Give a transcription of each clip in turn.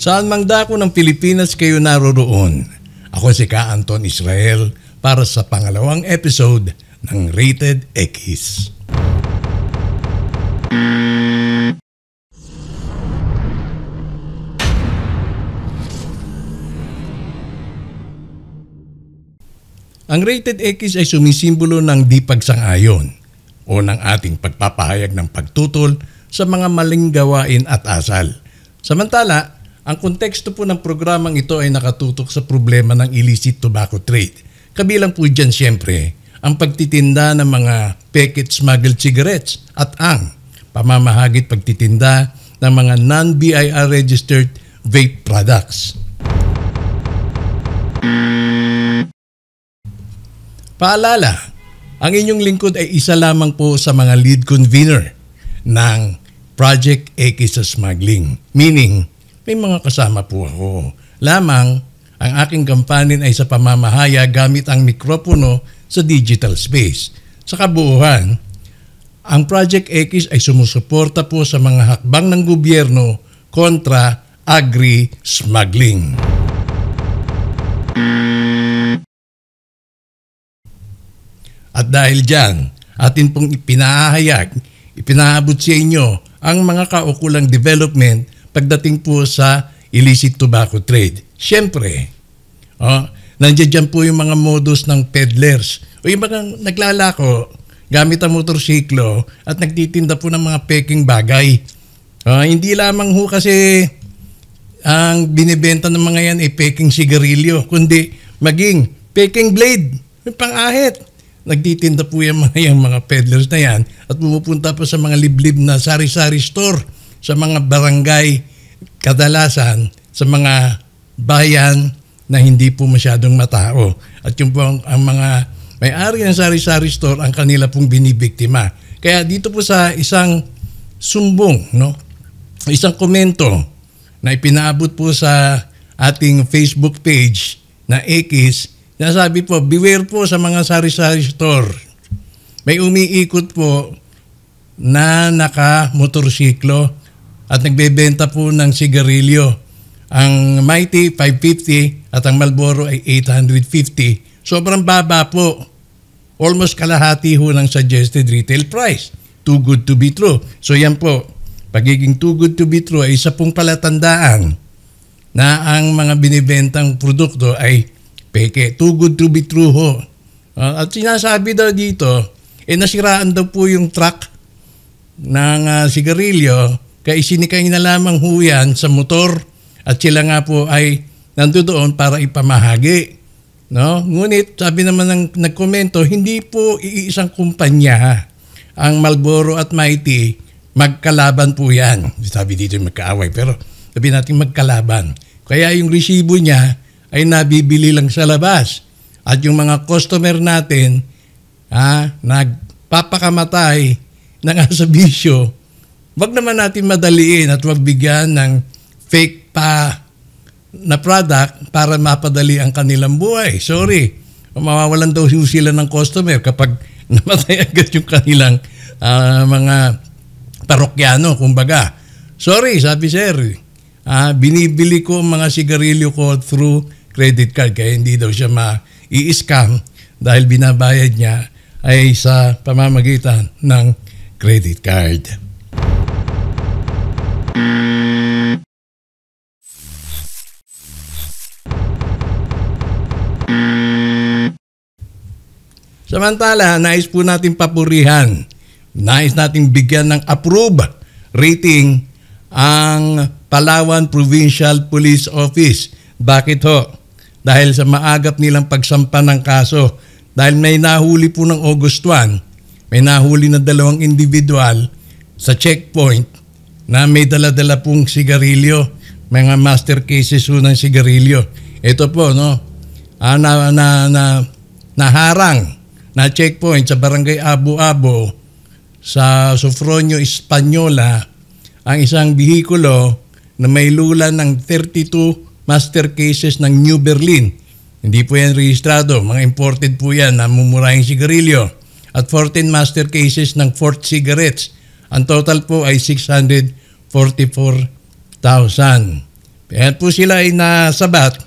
Saan mang dako ng Pilipinas kayo naroroon? Ako si Ka Anton Israel para sa pangalawang episode ng Rated X. Ang rated X ay sumisimbolo ng di pagsang-ayon o ng ating pagpapahayag ng pagtutol sa mga maling gawain at asal. Samantala, ang konteksto po ng programang ito ay nakatutok sa problema ng illicit tobacco trade. Kabilang po dyan siyempre ang pagtitinda ng mga packet smuggled cigarettes at ang pamamahagit pagtitinda ng mga non-BIR registered vape products. Paalala, ang inyong lingkod ay isa lamang po sa mga lead convener ng Project X sa smuggling. Meaning, may mga kasama po ako. Lamang, ang aking kampanin ay sa pamamahaya gamit ang mikropono sa digital space. Sa kabuuan, ang Project X ay sumusuporta po sa mga hakbang ng gobyerno kontra agri-smuggling. At dahil dyan, atin pong ipinahayag, ipinahabot sa inyo ang mga kaukulang development pagdating po sa illicit tobacco trade. Siyempre, oh, nandiyan dyan po yung mga modus ng peddlers o yung mga naglalako gamit ang motorsiklo at nagtitinda po ng mga peking bagay. Uh, hindi lamang ho kasi ang binibenta ng mga yan ay peking sigarilyo, kundi maging peking blade, may pang-ahit. Nagtitinda po yung mga, yung mga peddlers na yan at pumupunta po sa mga liblib na sari-sari store sa mga barangay kadalasan sa mga bayan na hindi po masyadong matao. At yung po ang, ang mga may-ari ng sari-sari store ang kanila pong binibiktima. Kaya dito po sa isang sumbong, no? isang komento na ipinaabot po sa ating Facebook page na na sabi po, beware po sa mga sari-sari store. May umiikot po na naka-motorsiklo at nagbebenta po ng sigarilyo. Ang Mighty 550 at ang Malboro ay 850. Sobrang baba po. Almost kalahati ho ng suggested retail price. Too good to be true. So yan po, pagiging too good to be true ay isa pong palatandaan na ang mga binibentang produkto ay peke. Too good to be true ho. Ah, at sinasabi daw dito, eh nasiraan daw po yung truck ng uh, sigarilyo kaya isinikay na lamang ho yan sa motor at sila nga po ay nandun doon para ipamahagi. No? Ngunit sabi naman ng nagkomento, hindi po iisang kumpanya ang Malboro at Mighty, magkalaban po yan. Sabi dito magkaaway, pero sabi natin magkalaban. Kaya yung resibo niya ay nabibili lang sa labas. At yung mga customer natin, ha, nagpapakamatay ng asabisyo wag naman natin madaliin at wag bigyan ng fake pa na product para mapadali ang kanilang buhay. Sorry. Mawawalan daw sila ng customer kapag namatay agad yung kanilang uh, mga parokyano, kumbaga. Sorry, sabi sir, uh, binibili ko ang mga sigarilyo ko through credit card kaya hindi daw siya ma-i-scam dahil binabayad niya ay sa pamamagitan ng credit card. Samantala, nais po natin papurihan, nais nating bigyan ng approve rating ang Palawan Provincial Police Office. Bakit ho? Dahil sa maagap nilang pagsampa ng kaso. Dahil may nahuli po ng August 1, may nahuli na dalawang individual sa checkpoint na may dala-dala pong sigarilyo, mga master cases po ng sigarilyo. Ito po, no? Ah, na, na, na, naharang na checkpoint sa barangay Abo-Abo sa Sofronio, Espanyola ang isang bihikulo na may lula ng 32 master cases ng New Berlin. Hindi po yan rehistrado. Mga imported po yan na mumurahing sigarilyo. At 14 master cases ng Fort Cigarettes. Ang total po ay 600 44,000. Ayan po sila ay nasabat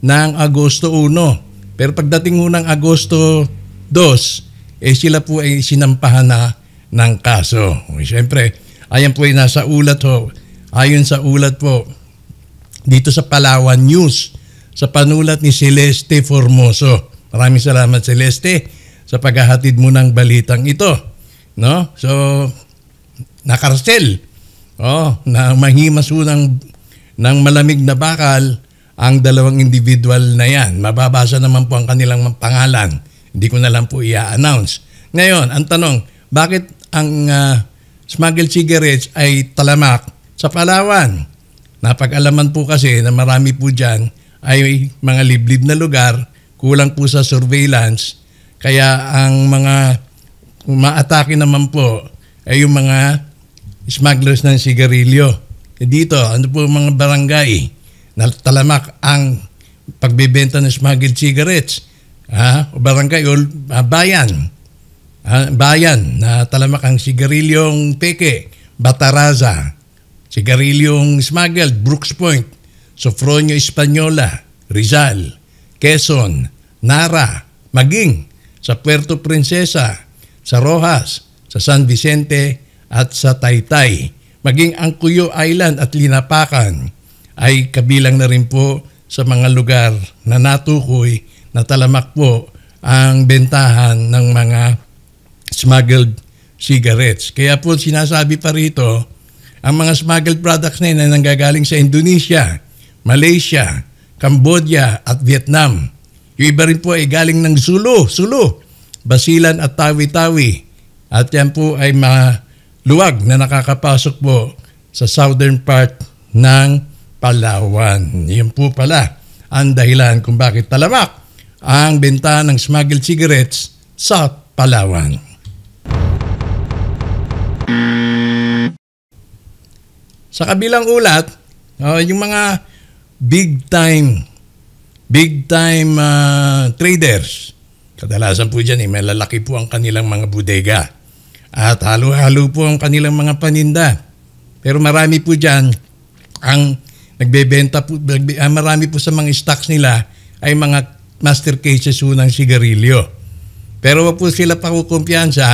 ng Agosto 1. Pero pagdating ho ng Agosto 2, eh sila po ay sinampahan na ng kaso. Siyempre, ayan po ay nasa ulat ho. Ayon sa ulat po, dito sa Palawan News, sa panulat ni Celeste Formoso. Maraming salamat Celeste sa paghahatid mo ng balitang ito. No? So, nakarcel Oh, na mahimas unang ng malamig na bakal ang dalawang individual na yan. Mababasa naman po ang kanilang pangalan. Hindi ko na lang po i-announce. Ngayon, ang tanong, bakit ang uh, smuggled cigarettes ay talamak sa Palawan? Napag-alaman po kasi na marami po dyan ay mga liblib na lugar, kulang po sa surveillance. Kaya ang mga umaatake naman po ay yung mga smugglers ng sigarilyo. Eh, dito, ano po mga barangay na talamak ang pagbebenta ng smuggled cigarettes. Ha? O barangay o ah, bayan. Uh, bayan na talamak ang sigarilyong peke, Bataraza, sigarilyong smuggled, Brooks Point, Sofronio Española, Rizal, Quezon, Nara, Maging, sa Puerto Princesa, sa Rojas, sa San Vicente, at sa Taytay. Maging ang Cuyo Island at Linapakan ay kabilang na rin po sa mga lugar na natukoy na talamak po ang bentahan ng mga smuggled cigarettes. Kaya po sinasabi pa rito, ang mga smuggled products na yun ay nanggagaling sa Indonesia, Malaysia, Cambodia at Vietnam. Yung iba rin po ay galing ng Sulu, Sulu, Basilan at Tawi-Tawi. At yan po ay mga luwag na nakakapasok po sa southern part ng Palawan. Yun po pala ang dahilan kung bakit talamak ang benta ng smuggled cigarettes sa Palawan. Sa kabilang ulat, uh, yung mga big time big time uh, traders. Kadalasan po dyan, eh, lalaki po ang kanilang mga bodega at halo-halo po ang kanilang mga paninda. Pero marami po dyan ang nagbebenta po, ah, marami po sa mga stocks nila ay mga master cases po ng sigarilyo. Pero po sila pakukumpiyansa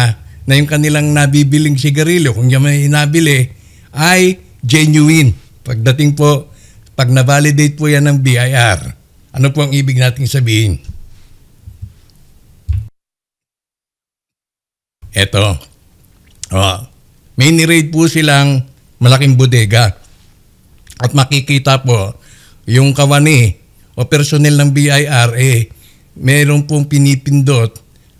na yung kanilang nabibiling sigarilyo, kung yung may nabili, ay genuine. Pagdating po, pag na-validate po yan ng BIR, ano po ang ibig nating sabihin? Eto, Uh, may ni-raid po silang malaking bodega. At makikita po, yung kawani o personnel ng BIRA, meron pong pinipindot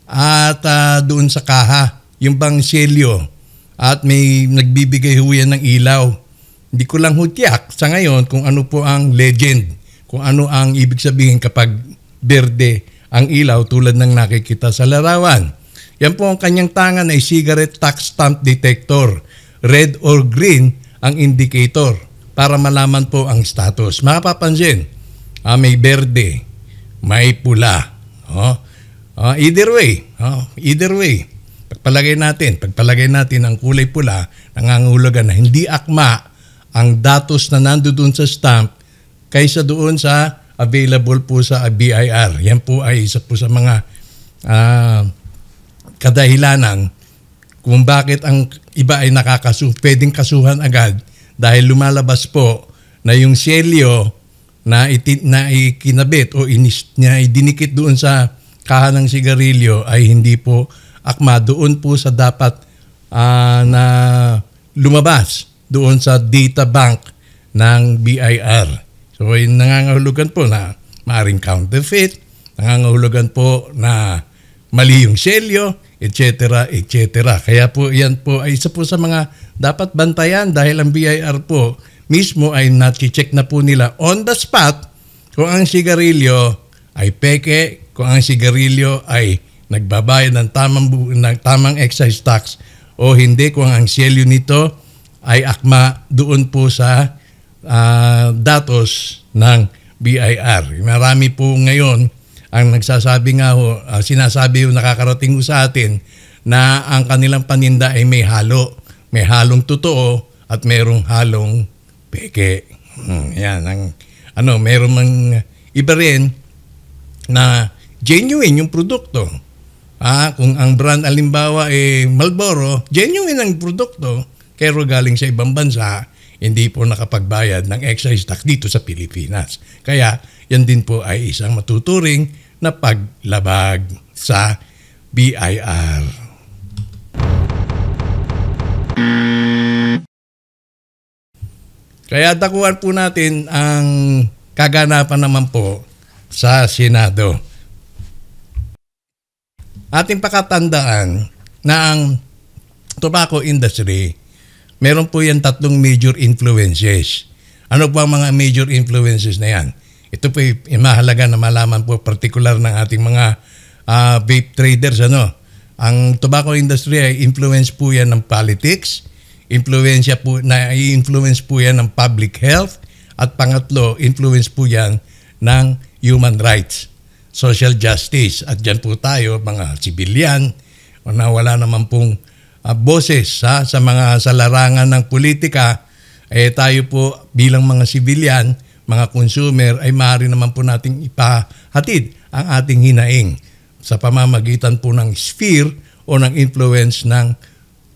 at uh, doon sa kaha, yung bang selyo at may nagbibigay huyan ng ilaw. Hindi ko lang hutyak sa ngayon kung ano po ang legend, kung ano ang ibig sabihin kapag berde ang ilaw tulad ng nakikita sa larawan. Yan po ang kanyang tangan ay cigarette tax stamp detector. Red or green ang indicator para malaman po ang status. Mapapansin, ah, may berde, may pula. Oh. Ah, either way, oh, either way. Pagpalagay natin, pagpalagay natin ang kulay pula, nangangahulugan na hindi akma ang datos na nandoon sa stamp kaysa doon sa available po sa BIR. Yan po ay isa po sa mga uh, kadahilanang kung bakit ang iba ay nakakasu pwedeng kasuhan agad dahil lumalabas po na yung selyo na, iti, na ikinabit o inis, niya idinikit doon sa kaha ng sigarilyo ay hindi po akma doon po sa dapat uh, na lumabas doon sa data bank ng BIR. So nangangahulugan po na maaring counterfeit, nangangahulugan po na mali yung selyo, etc., etc. Kaya po yan po ay isa po sa mga dapat bantayan dahil ang BIR po mismo ay nati-check na po nila on the spot kung ang sigarilyo ay peke, kung ang sigarilyo ay nagbabayad ng tamang, ng tamang excise tax o hindi, kung ang selyo nito ay akma doon po sa uh, datos ng BIR. Marami po ngayon ang nagsasabi nga ho, uh, sinasabi yung nakakarating ho sa atin na ang kanilang paninda ay may halo. May halong totoo at mayroong halong peke. Hmm, yan ang ano, mayroong mang iba rin na genuine yung produkto. Ah, kung ang brand alimbawa ay eh, Marlboro, genuine ang produkto pero galing sa ibang bansa, hindi po nakapagbayad ng excise tax dito sa Pilipinas. Kaya yan din po ay isang matuturing na paglabag sa BIR. Kaya takuan po natin ang kaganapan naman po sa Senado. Ating pakatandaan na ang tobacco industry, meron po yan tatlong major influences. Ano po ang mga major influences na yan? Ito po mahalaga na malaman po particular ng ating mga uh, vape traders ano. Ang tobacco industry ay influence po yan ng politics, influensya po na influence po yan ng public health at pangatlo, influence po yan ng human rights, social justice at diyan po tayo mga sibilyan na wala naman pong uh, boses ha, sa mga salarangan ng politika eh tayo po bilang mga sibilyan mga consumer ay maaari naman po nating ipahatid ang ating hinaing sa pamamagitan po ng sphere o ng influence ng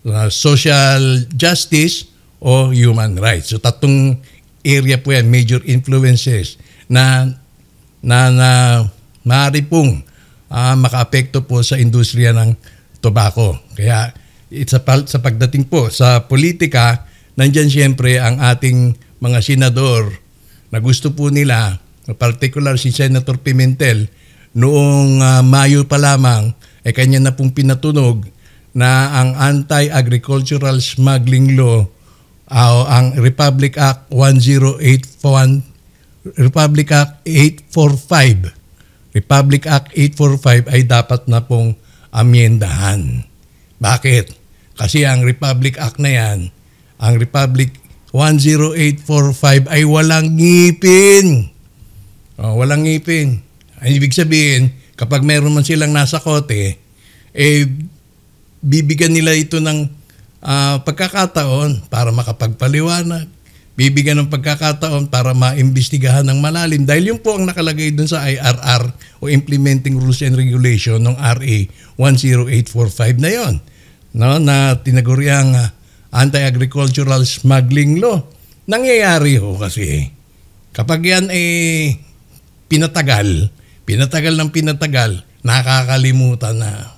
uh, social justice o human rights. So tatong area po yan, major influences na na, na maaari pong uh, makaapekto po sa industriya ng tobacco. Kaya sa, sa pagdating po sa politika, nandyan siyempre ang ating mga senador, na gusto po nila, particular si Senator Pimentel, noong uh, Mayo pa lamang, ay eh, kanya na pong pinatunog na ang Anti-Agricultural Smuggling Law, uh, ang Republic Act 1081, Republic Act 845, Republic Act 845 ay dapat na pong amyendahan. Bakit? Kasi ang Republic Act na yan, ang Republic 10845 ay walang ngipin. Oh, walang ngipin. Ang ibig sabihin, kapag meron man silang nasa kote, eh, bibigyan nila ito ng uh, pagkakataon para makapagpaliwanag. Bibigyan ng pagkakataon para maimbestigahan ng malalim. Dahil yun po ang nakalagay dun sa IRR o Implementing Rules and Regulation ng RA 10845 na yun. no, na tinaguriang uh, anti-agricultural smuggling law. Nangyayari ho kasi kapag yan eh pinatagal, pinatagal ng pinatagal, nakakalimutan na.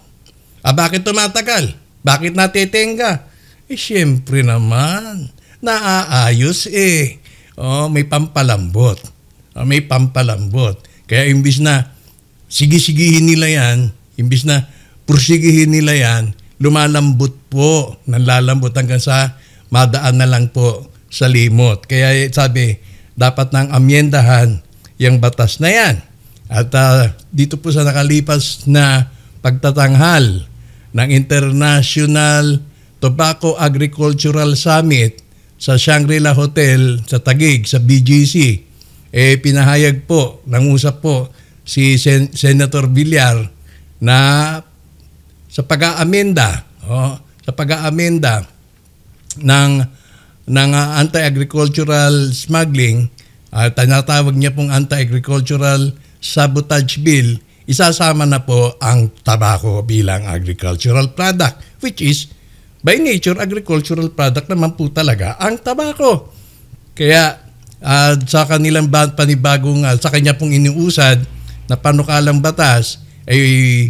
Ah, bakit tumatagal? Bakit natitenga? Eh, syempre naman, naaayos eh. Oh, may pampalambot. Oh, may pampalambot. Kaya imbis na sige-sigihin nila yan, imbis na pursigihin nila yan, lumalambot po, nanlalambot hanggang sa madaan na lang po sa limot. Kaya eh, sabi, dapat nang amyendahan yung batas na yan. At uh, dito po sa nakalipas na pagtatanghal ng International Tobacco Agricultural Summit sa Shangri-La Hotel sa Tagig, sa BGC, eh pinahayag po, nangusap po si Sen- Senator Villar na sa pag-aamenda, oh, sa pag-aamenda ng ng uh, anti-agricultural smuggling, uh, tinatawag niya pong anti-agricultural sabotage bill, isasama na po ang tabako bilang agricultural product, which is by nature agricultural product naman po talaga ang tabako. Kaya uh, sa kanilang panibagong uh, sa kanya pong iniusad na panukalang batas ay eh,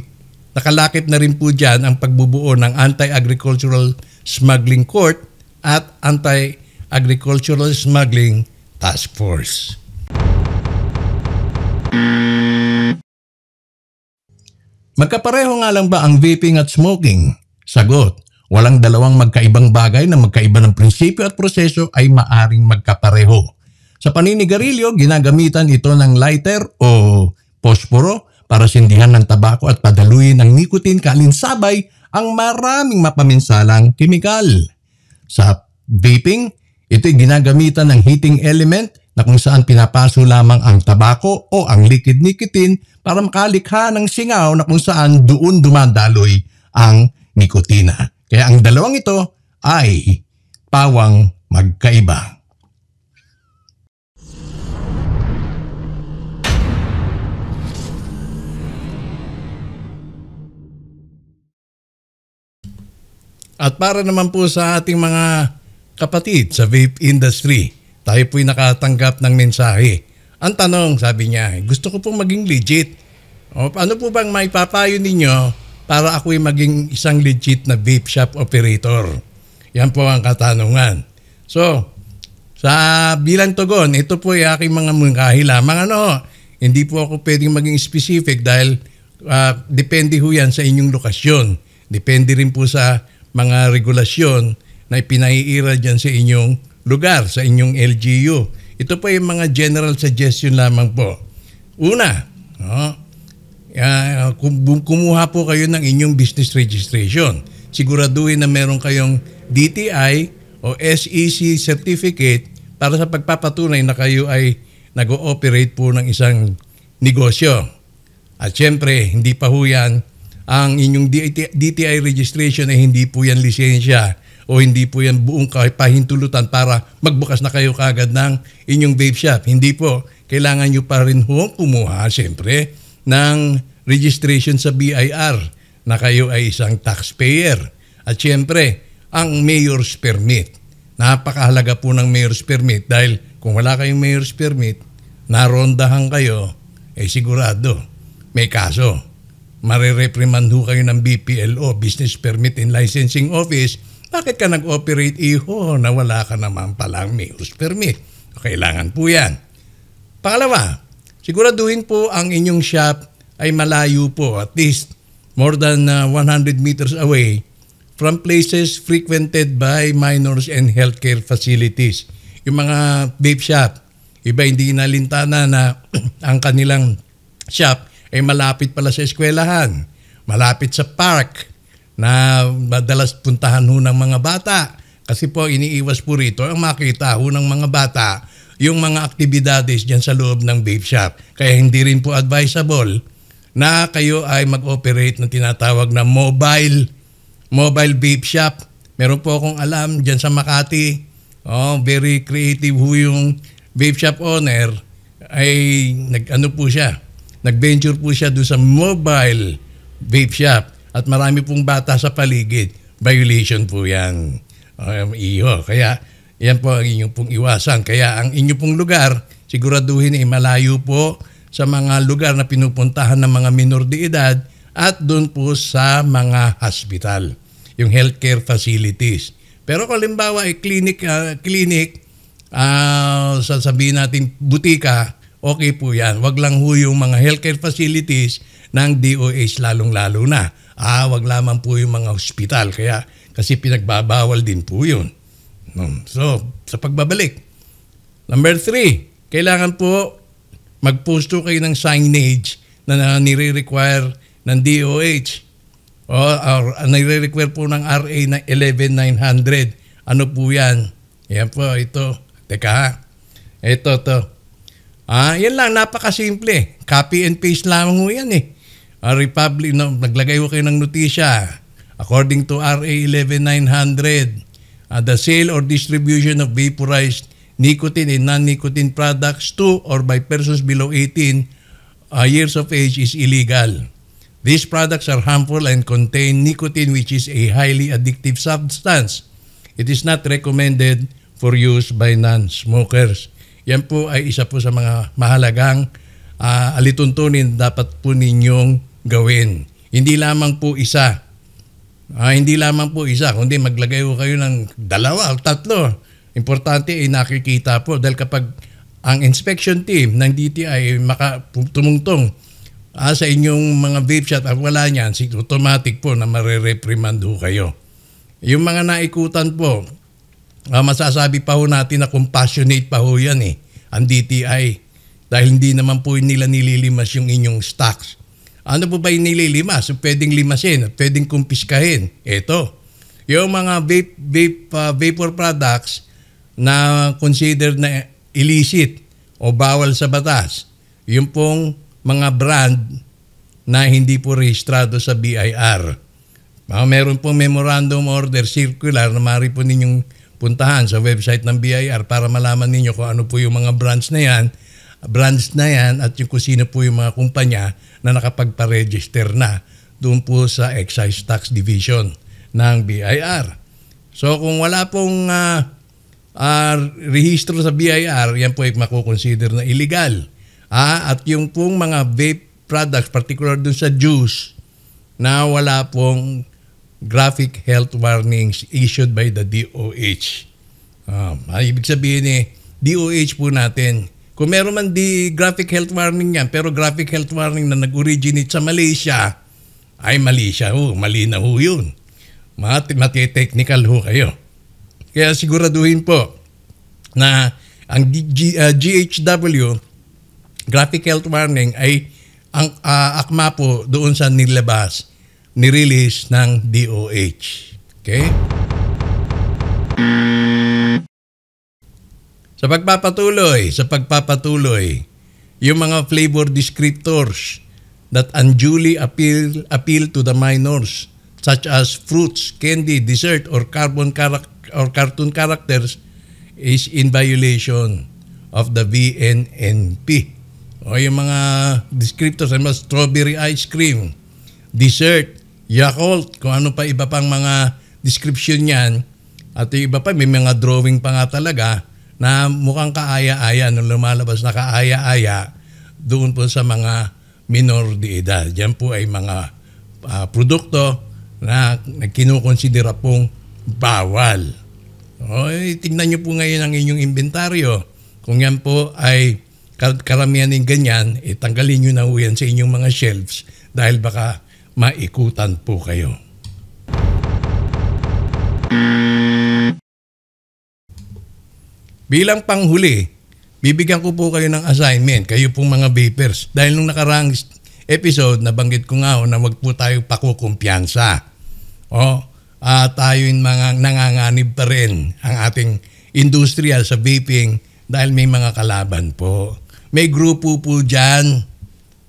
Nakalakip na rin po dyan ang pagbubuo ng Anti-Agricultural Smuggling Court at Anti-Agricultural Smuggling Task Force. Magkapareho nga lang ba ang vaping at smoking? Sagot, walang dalawang magkaibang bagay na magkaiba ng prinsipyo at proseso ay maaring magkapareho. Sa paninigarilyo, ginagamitan ito ng lighter o posporo para sindihan ng tabako at padaluyin ang nicotine kalinsabay ang maraming mapaminsalang kimikal. Sa vaping, ito'y ginagamitan ng heating element na kung saan pinapaso lamang ang tabako o ang liquid nicotine para makalikha ng singaw na kung saan doon dumadaloy ang nikotina. Kaya ang dalawang ito ay pawang magkaiba. At para naman po sa ating mga kapatid sa vape industry, tayo po'y nakatanggap ng mensahe. Ang tanong, sabi niya, gusto ko pong maging legit. O, ano po bang may papayo ninyo para ako'y maging isang legit na vape shop operator? Yan po ang katanungan. So, sa bilang tugon, ito po ay aking mga mungkahi lamang. Ano, hindi po ako pwedeng maging specific dahil uh, depende ho yan sa inyong lokasyon. Depende rin po sa mga regulasyon na ipinahiira dyan sa inyong lugar, sa inyong LGU. Ito po yung mga general suggestion lamang po. Una, no, uh, kumuha po kayo ng inyong business registration. Siguraduhin na meron kayong DTI o SEC certificate para sa pagpapatunay na kayo ay nag-ooperate po ng isang negosyo. At syempre, hindi pa ho yan ang inyong DTI registration ay hindi po yan lisensya o hindi po yan buong pahintulutan para magbukas na kayo kagad ng inyong vape shop. Hindi po. Kailangan nyo pa rin ho kumuha, siyempre, ng registration sa BIR na kayo ay isang taxpayer. At siyempre, ang mayor's permit. Napakahalaga po ng mayor's permit dahil kung wala kayong mayor's permit, narondahan kayo, eh sigurado, may kaso. Marireprimand ho kayo ng BPLO, Business Permit and Licensing Office. Bakit ka nag-operate iho na wala ka naman palang may use permit? Kailangan po yan. Pangalawa, siguraduhin po ang inyong shop ay malayo po at least more than uh, 100 meters away from places frequented by minors and healthcare facilities. Yung mga vape shop, iba hindi nalintana na ang kanilang shop ay eh, malapit pala sa eskwelahan, malapit sa park na madalas puntahan ho ng mga bata. Kasi po iniiwas po rito ang makita ho ng mga bata yung mga aktibidades dyan sa loob ng vape shop. Kaya hindi rin po advisable na kayo ay mag-operate ng tinatawag na mobile mobile vape shop. Meron po akong alam dyan sa Makati. Oh, very creative ho yung vape shop owner ay nag ano po siya Nag-venture po siya doon sa mobile vape shop at marami pong bata sa paligid. Violation po yan. Um, iyo. Kaya yan po ang inyong pong iwasan. Kaya ang inyong pong lugar, siguraduhin ay malayo po sa mga lugar na pinupuntahan ng mga minor de edad at doon po sa mga hospital, yung healthcare facilities. Pero kung ay clinic, uh, clinic uh, sasabihin natin butika, okay po yan. Wag lang ho yung mga healthcare facilities ng DOH lalong-lalo na. Ah, wag lamang po yung mga ospital. Kaya kasi pinagbabawal din po yun. Hmm. So, sa pagbabalik. Number three, kailangan po magpusto kayo ng signage na nire-require ng DOH o or, or ah, nire-require po ng RA na 11900. Ano po yan? Yan po, ito. Teka ha. Ito to. Ah, yan lang, napakasimple. Copy and paste lamang ho yan eh. Uh, Republic, no, naglagay ko kayo ng notisya. According to RA 11900, uh, the sale or distribution of vaporized nicotine and non-nicotine products to or by persons below 18 uh, ah, years of age is illegal. These products are harmful and contain nicotine which is a highly addictive substance. It is not recommended for use by non-smokers. Yan po ay isa po sa mga mahalagang uh, alituntunin dapat po ninyong gawin. Hindi lamang po isa. Uh, hindi lamang po isa, kundi maglagay po kayo ng dalawa o tatlo. Importante ay nakikita po dahil kapag ang inspection team ng DTI ay maka, tumungtong ah, sa inyong mga vape shot at wala niyan, automatic po na marereprimand ho kayo. Yung mga naikutan po, uh, masasabi pa ho natin na compassionate pa ho yan eh, ang DTI. Dahil hindi naman po nila nililimas yung inyong stocks. Ano po ba yung nililimas? So, pwedeng limasin at pwedeng kumpiskahin. Ito, yung mga vape, vape, uh, vapor products na considered na illicit o bawal sa batas. Yung pong mga brand na hindi po rehistrado sa BIR. Uh, ah, meron pong memorandum order circular na maaari po ninyong puntahan sa website ng BIR para malaman ninyo kung ano po yung mga branch na yan, branch na yan at yung kung sino po yung mga kumpanya na nakapagpa-register na doon po sa Excise Tax Division ng BIR. So kung wala pong uh, uh, rehistro sa BIR, yan po ay makukonsider na illegal. Ah, at yung pong mga vape products, particular dun sa juice, na wala pong graphic health warnings issued by the DOH. Um, ah, ibig sabihin eh, DOH po natin. Kung meron man di graphic health warning yan, pero graphic health warning na nag-originate sa Malaysia, ay Malaysia siya ho, mali na ho yun. Mat mati-technical ho kayo. Kaya siguraduhin po na ang G- uh, ah, GHW, graphic health warning, ay ang uh, akma po doon sa nilabas nirelease ng DOH. Okay? Sa pagpapatuloy, sa pagpapatuloy, yung mga flavor descriptors that unduly appeal, appeal to the minors such as fruits, candy, dessert, or carbon or cartoon characters is in violation of the VNNP. O yung mga descriptors, ano, strawberry ice cream, dessert, Yakult, kung ano pa iba pang mga description niyan. At yung iba pa, may mga drawing pa nga talaga na mukhang kaaya-aya, nung lumalabas na kaaya-aya doon po sa mga minor de edad. Diyan po ay mga uh, produkto na kinukonsidera pong bawal. O, tingnan nyo po ngayon ang inyong inventaryo. Kung yan po ay karamihan ng ganyan, itanggalin eh, nyo na po yan sa inyong mga shelves dahil baka maikutan po kayo. Bilang panghuli, bibigyan ko po kayo ng assignment, kayo pong mga vapers. Dahil nung nakaraang episode, nabanggit ko nga na wag po tayo pakukumpiyansa. O, uh, ah, tayo yung mga nanganganib pa rin ang ating industriya sa vaping dahil may mga kalaban po. May grupo po dyan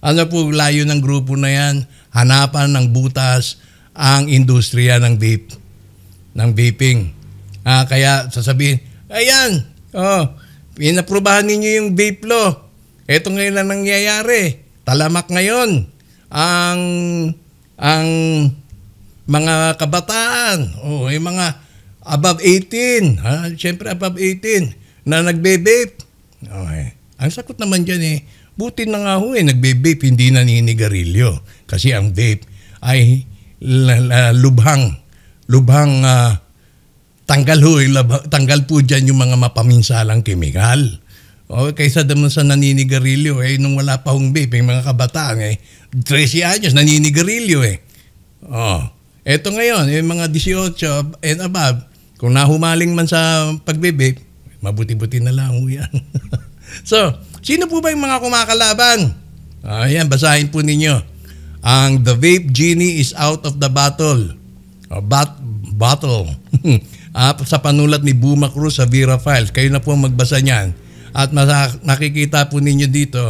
ano po, layo ng grupo na yan, hanapan ng butas ang industriya ng vape, ng vaping. Ah, kaya sasabihin, ayan, oh, inaprubahan ninyo yung vape law. Ito ngayon lang nangyayari. Talamak ngayon ang ang mga kabataan, oh, yung mga above 18, ha? Siyempre above 18 na nagbe-vape. Okay. Ang sakot naman diyan eh Buti na nga ho eh, nagbe-vape, hindi na naninigarilyo. Kasi ang vape ay lubhang, lubhang uh, tanggal ho, eh, tanggal po dyan yung mga mapaminsalang kemikal. O, kaysa naman sa naninigarilyo, eh, nung wala pa hong vape, yung mga kabataan, eh, 13 anyos, naninigarilyo eh. Oh. Eto ngayon, yung mga 18 and above, kung nahumaling man sa pagbe-vape, mabuti-buti na lang yan. so, Sino po ba yung mga kumakalaban? Ayan, basahin po ninyo. Ang the vape genie is out of the battle. Or bat battle. uh, ah, sa panulat ni Buma Cruz sa Vera Files. Kayo na po ang magbasa niyan. At mas- ah, nakikita po ninyo dito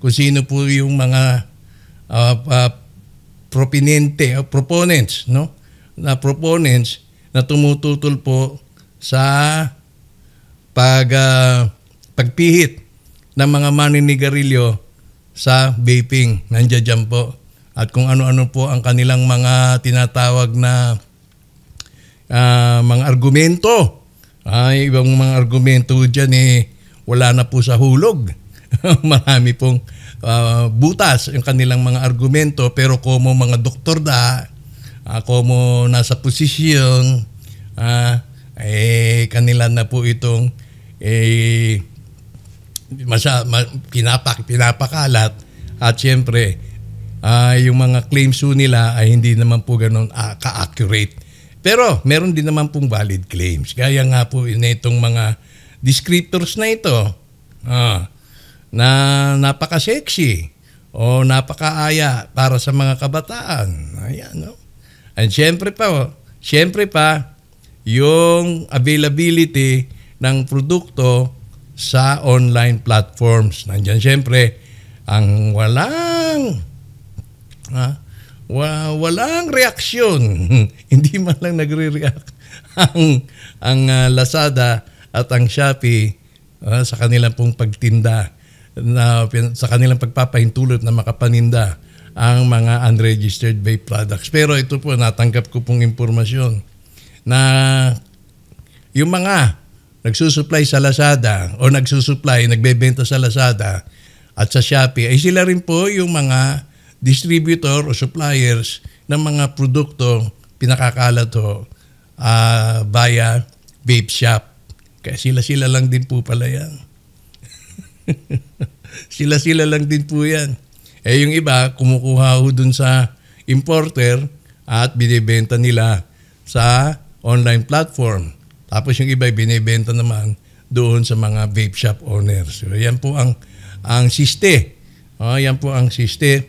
kung sino po yung mga uh, ah, uh, propinente, uh, proponents, no? Na proponents na tumututol po sa pag uh, pagpihit ng mga maninigarilyo sa vaping. Nandiyan dyan po. At kung ano-ano po ang kanilang mga tinatawag na uh, mga argumento. Ay, ah, ibang mga argumento dyan eh, wala na po sa hulog. Marami pong uh, butas yung kanilang mga argumento pero komo mga doktor da, uh, como nasa posisyon, uh, eh, kanila na po itong eh, masya, ma, pinapak, pinapakalat at siyempre uh, yung mga claims nila ay hindi naman po ganun uh, ka-accurate. Pero meron din naman pong valid claims. Gaya nga po nitong mga descriptors na ito uh, na napaka-sexy o napakaaya para sa mga kabataan. Ayan, no? And siyempre pa, oh, siyempre pa, yung availability ng produkto sa online platforms. Nandiyan siyempre ang walang ha, wa, walang reaksyon. Hindi man lang nagre-react ang ang uh, Lazada at ang Shopee uh, sa kanilang pong pagtinda na sa kanilang pagpapahintulot na makapaninda ang mga unregistered vape products. Pero ito po natanggap ko pong impormasyon na yung mga nagsusupply sa Lazada o nagsusupply, nagbebenta sa Lazada at sa Shopee, ay sila rin po yung mga distributor o suppliers ng mga produkto pinakakalat ho uh, via vape shop. Kaya sila-sila lang din po pala yan. sila-sila lang din po yan. Eh yung iba, kumukuha ho dun sa importer at binibenta nila sa online platform. Tapos yung iba binebenta naman doon sa mga vape shop owners. So, yan po ang ang siste. Oh, yan po ang siste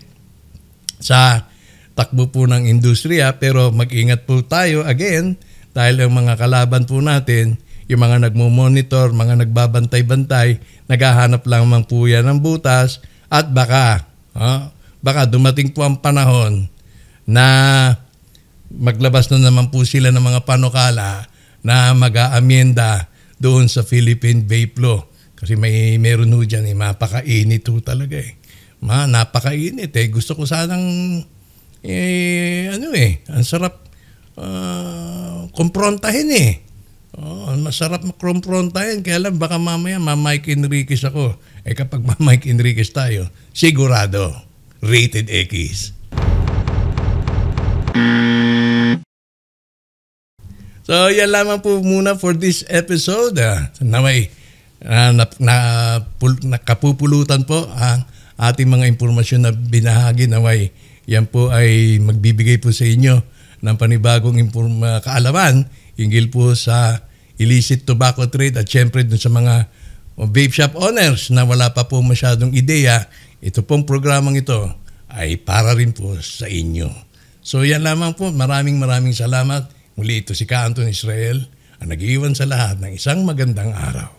sa takbo po ng industriya pero mag-ingat po tayo again dahil ang mga kalaban po natin, yung mga nagmo-monitor, mga nagbabantay-bantay, naghahanap lamang po yan ng butas at baka, oh, baka dumating po ang panahon na maglabas na naman po sila ng mga panukala na mag-aamyenda doon sa Philippine Vape Law. Kasi may meron ho dyan, eh, mapakainit ho talaga eh. Ma, napakainit eh. Gusto ko sanang, eh, ano eh, ang sarap uh, ah, komprontahin eh. Oh, masarap makomprontahin. Kaya lang baka mamaya ma-Mike Enriquez ako. Eh kapag ma-Mike Enriquez tayo, sigurado, rated X. Mm. So, yan lamang po muna for this episode uh, na may uh, na, na, pul, nakapupulutan po ang ating mga impormasyon na binahagi na may yan po ay magbibigay po sa inyo ng panibagong informa, ah, kaalaman hinggil po sa illicit tobacco trade at syempre dun sa mga vape shop owners na wala pa po masyadong ideya, ito pong programang ito ay para rin po sa inyo. So yan lamang po. Maraming maraming salamat. Muli ito si Canton Israel ang nag-iwan sa lahat ng isang magandang araw.